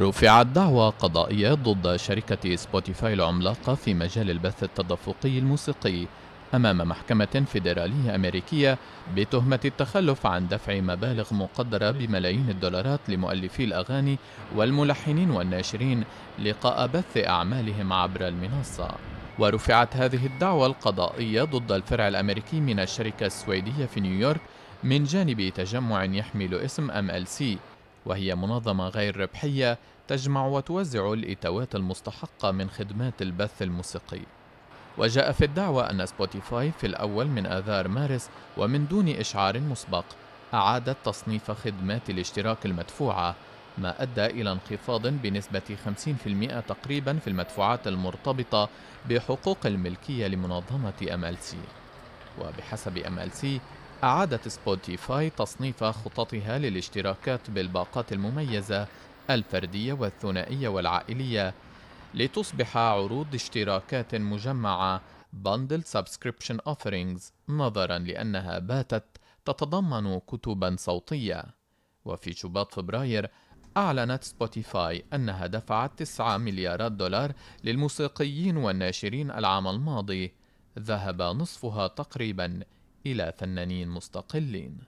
رفعت دعوى قضائية ضد شركة سبوتيفاي العملاقة في مجال البث التدفقي الموسيقي أمام محكمة فيدرالية أمريكية بتهمة التخلف عن دفع مبالغ مقدرة بملايين الدولارات لمؤلفي الأغاني والملحنين والناشرين لقاء بث أعمالهم عبر المنصة. ورفعت هذه الدعوى القضائية ضد الفرع الأمريكي من الشركة السويدية في نيويورك من جانب تجمع يحمل اسم MLC وهي منظمة غير ربحية تجمع وتوزع الإتاوات المستحقة من خدمات البث الموسيقي وجاء في الدعوة أن سبوتيفاي في الأول من آذار مارس ومن دون إشعار مسبق أعادت تصنيف خدمات الاشتراك المدفوعة ما أدى إلى انخفاض بنسبة 50% تقريبا في المدفوعات المرتبطة بحقوق الملكية لمنظمة سي وبحسب سي أعادت سبوتيفاي تصنيف خططها للاشتراكات بالباقات المميزة الفردية والثنائية والعائلية لتصبح عروض اشتراكات مجمعة Bundle Subscription Offerings نظرا لأنها باتت تتضمن كتبا صوتية وفي شباط فبراير أعلنت سبوتيفاي أنها دفعت 9 مليارات دولار للموسيقيين والناشرين العام الماضي ذهب نصفها تقريبا إلى فنانين مستقلين